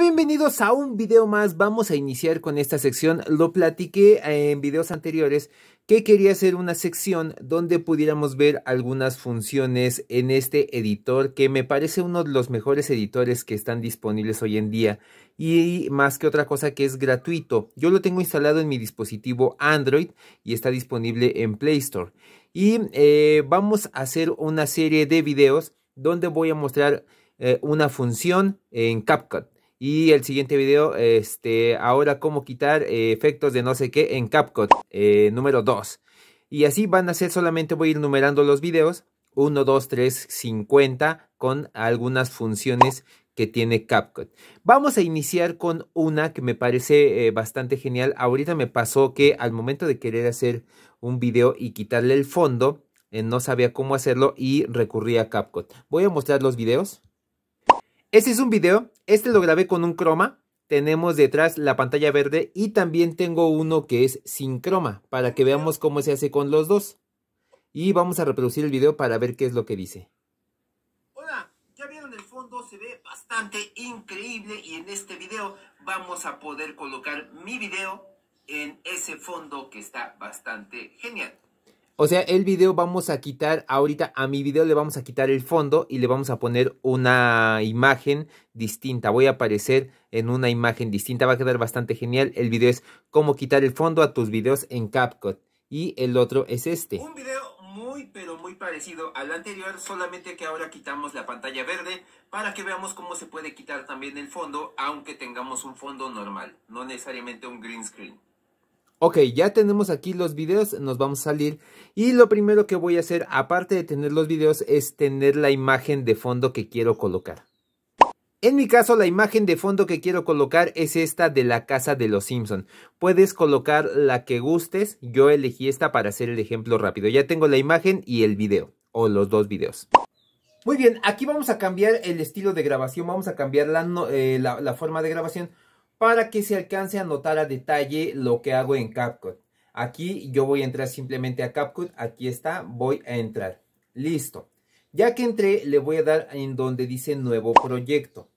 bienvenidos a un video más. Vamos a iniciar con esta sección. Lo platiqué eh, en videos anteriores que quería hacer una sección donde pudiéramos ver algunas funciones en este editor que me parece uno de los mejores editores que están disponibles hoy en día y más que otra cosa que es gratuito. Yo lo tengo instalado en mi dispositivo Android y está disponible en Play Store. Y eh, vamos a hacer una serie de videos donde voy a mostrar eh, una función en CapCut. Y el siguiente video, este, ahora cómo quitar eh, efectos de no sé qué en CapCut, eh, número 2. Y así van a ser, solamente voy a ir numerando los videos, 1, 2, 3, 50, con algunas funciones que tiene CapCut. Vamos a iniciar con una que me parece eh, bastante genial. Ahorita me pasó que al momento de querer hacer un video y quitarle el fondo, no sabía cómo hacerlo y recurrí a CapCut. Voy a mostrar los videos. Este es un video, este lo grabé con un croma, tenemos detrás la pantalla verde y también tengo uno que es sin croma, para que veamos cómo se hace con los dos. Y vamos a reproducir el video para ver qué es lo que dice. Hola, ya vieron el fondo, se ve bastante increíble y en este video vamos a poder colocar mi video en ese fondo que está bastante genial. O sea, el video vamos a quitar, ahorita a mi video le vamos a quitar el fondo y le vamos a poner una imagen distinta. Voy a aparecer en una imagen distinta, va a quedar bastante genial. El video es cómo quitar el fondo a tus videos en CapCut. Y el otro es este. Un video muy pero muy parecido al anterior, solamente que ahora quitamos la pantalla verde para que veamos cómo se puede quitar también el fondo, aunque tengamos un fondo normal, no necesariamente un green screen. Ok, ya tenemos aquí los videos, nos vamos a salir y lo primero que voy a hacer, aparte de tener los videos, es tener la imagen de fondo que quiero colocar. En mi caso, la imagen de fondo que quiero colocar es esta de la casa de los Simpson. Puedes colocar la que gustes, yo elegí esta para hacer el ejemplo rápido. Ya tengo la imagen y el video, o los dos videos. Muy bien, aquí vamos a cambiar el estilo de grabación, vamos a cambiar la, eh, la forma de grabación para que se alcance a notar a detalle lo que hago en CapCut. Aquí yo voy a entrar simplemente a CapCut, aquí está, voy a entrar. Listo. Ya que entré, le voy a dar en donde dice nuevo proyecto.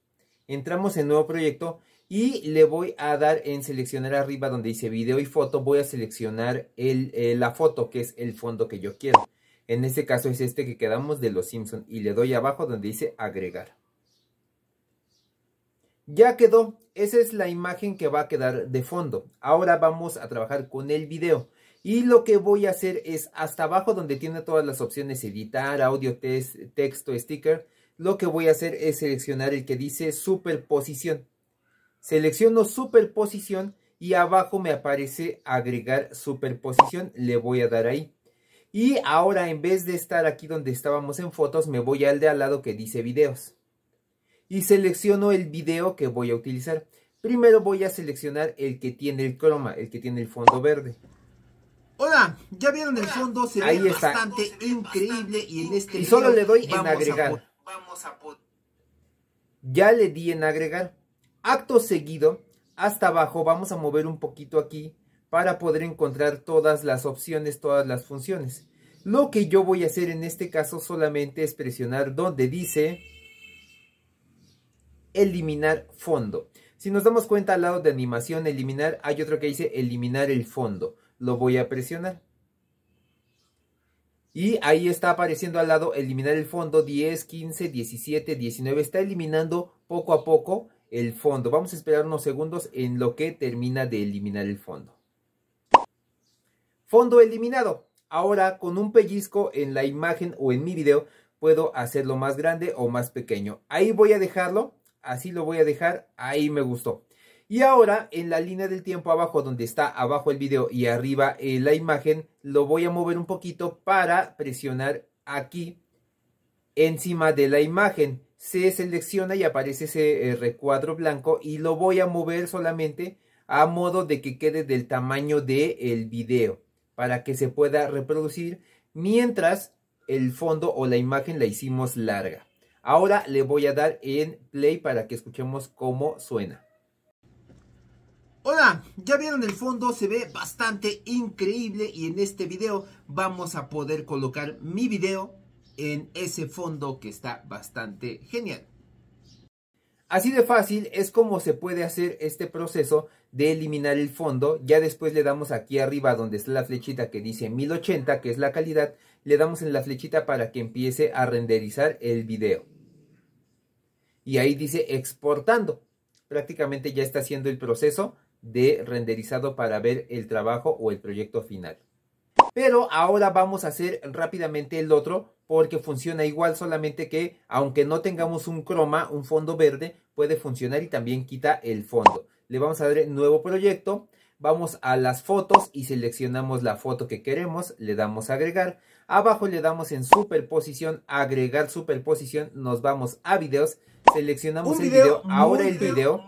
Entramos en nuevo proyecto y le voy a dar en seleccionar arriba donde dice video y foto. Voy a seleccionar eh, la foto que es el fondo que yo quiero. En este caso es este que quedamos de los Simpsons. y le doy abajo donde dice agregar. Ya quedó, esa es la imagen que va a quedar de fondo. Ahora vamos a trabajar con el video. Y lo que voy a hacer es hasta abajo donde tiene todas las opciones editar, audio, texto, sticker. Lo que voy a hacer es seleccionar el que dice superposición. Selecciono superposición y abajo me aparece agregar superposición. Le voy a dar ahí. Y ahora en vez de estar aquí donde estábamos en fotos, me voy al de al lado que dice videos y selecciono el video que voy a utilizar. Primero voy a seleccionar el que tiene el croma, el que tiene el fondo verde. Hola, ya vieron el fondo, se Ahí ve está. bastante increíble y en este Y solo le doy en agregar. ya le di en agregar. Acto seguido, hasta abajo vamos a mover un poquito aquí para poder encontrar todas las opciones, todas las funciones. Lo que yo voy a hacer en este caso solamente es presionar donde dice eliminar fondo. Si nos damos cuenta al lado de animación eliminar, hay otro que dice eliminar el fondo. Lo voy a presionar. Y ahí está apareciendo al lado eliminar el fondo 10, 15, 17, 19. Está eliminando poco a poco el fondo. Vamos a esperar unos segundos en lo que termina de eliminar el fondo. Fondo eliminado. Ahora con un pellizco en la imagen o en mi video puedo hacerlo más grande o más pequeño. Ahí voy a dejarlo así lo voy a dejar, ahí me gustó. Y ahora en la línea del tiempo abajo donde está abajo el video y arriba eh, la imagen, lo voy a mover un poquito para presionar aquí encima de la imagen. Se selecciona y aparece ese eh, recuadro blanco y lo voy a mover solamente a modo de que quede del tamaño del el video para que se pueda reproducir mientras el fondo o la imagen la hicimos larga. Ahora le voy a dar en play para que escuchemos cómo suena. Hola, ya vieron el fondo, se ve bastante increíble y en este video vamos a poder colocar mi video en ese fondo que está bastante genial. Así de fácil es como se puede hacer este proceso de eliminar el fondo, ya después le damos aquí arriba donde está la flechita que dice 1080, que es la calidad, le damos en la flechita para que empiece a renderizar el video. Y ahí dice exportando. Prácticamente ya está haciendo el proceso de renderizado para ver el trabajo o el proyecto final. Pero ahora vamos a hacer rápidamente el otro porque funciona igual, solamente que aunque no tengamos un croma, un fondo verde, puede funcionar y también quita el fondo le vamos a dar nuevo proyecto, vamos a las fotos y seleccionamos la foto que queremos, le damos agregar, abajo le damos en superposición, agregar superposición, nos vamos a videos, seleccionamos el video, ahora el video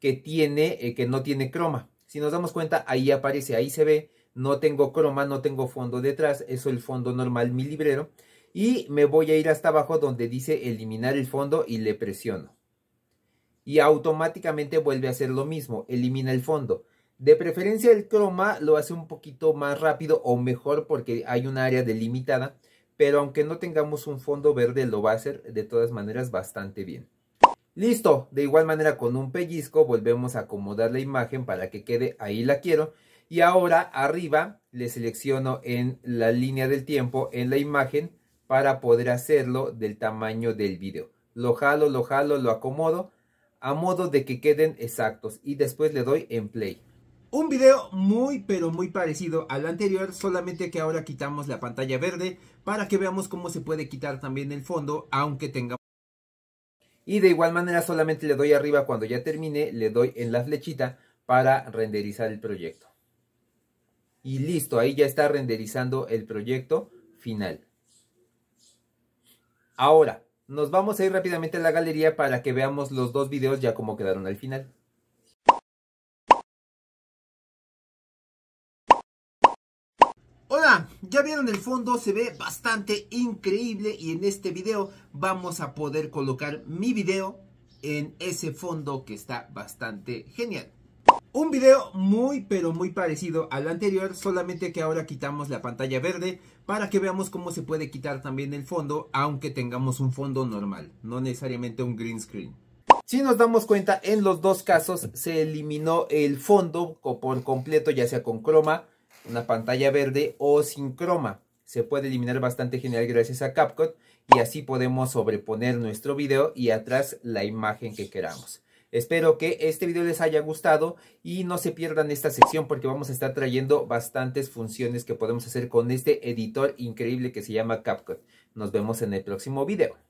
que tiene, eh, que no tiene croma, si nos damos cuenta ahí aparece, ahí se ve, no tengo croma, no tengo fondo detrás, eso es el fondo normal, mi librero, y me voy a ir hasta abajo donde dice eliminar el fondo y le presiono y automáticamente vuelve a hacer lo mismo, elimina el fondo. De preferencia el croma lo hace un poquito más rápido o mejor porque hay un área delimitada, pero aunque no tengamos un fondo verde lo va a hacer de todas maneras bastante bien. Listo, de igual manera con un pellizco volvemos a acomodar la imagen para que quede ahí la quiero. Y ahora arriba le selecciono en la línea del tiempo en la imagen para poder hacerlo del tamaño del video. Lo jalo, lo jalo, lo acomodo a modo de que queden exactos y después le doy en play. Un video muy pero muy parecido al anterior, solamente que ahora quitamos la pantalla verde para que veamos cómo se puede quitar también el fondo aunque tengamos... Y de igual manera solamente le doy arriba cuando ya termine, le doy en la flechita para renderizar el proyecto. Y listo, ahí ya está renderizando el proyecto final. Ahora, nos vamos a ir rápidamente a la galería para que veamos los dos videos ya como quedaron al final. Hola, ya vieron el fondo, se ve bastante increíble y en este video vamos a poder colocar mi video en ese fondo que está bastante genial. Un video muy pero muy parecido al anterior, solamente que ahora quitamos la pantalla verde para que veamos cómo se puede quitar también el fondo, aunque tengamos un fondo normal, no necesariamente un green screen. Si nos damos cuenta, en los dos casos se eliminó el fondo por completo, ya sea con croma, una pantalla verde o sin croma. Se puede eliminar bastante genial gracias a CapCut y así podemos sobreponer nuestro video y atrás la imagen que queramos. Espero que este video les haya gustado y no se pierdan esta sección porque vamos a estar trayendo bastantes funciones que podemos hacer con este editor increíble que se llama CapCut. Nos vemos en el próximo video.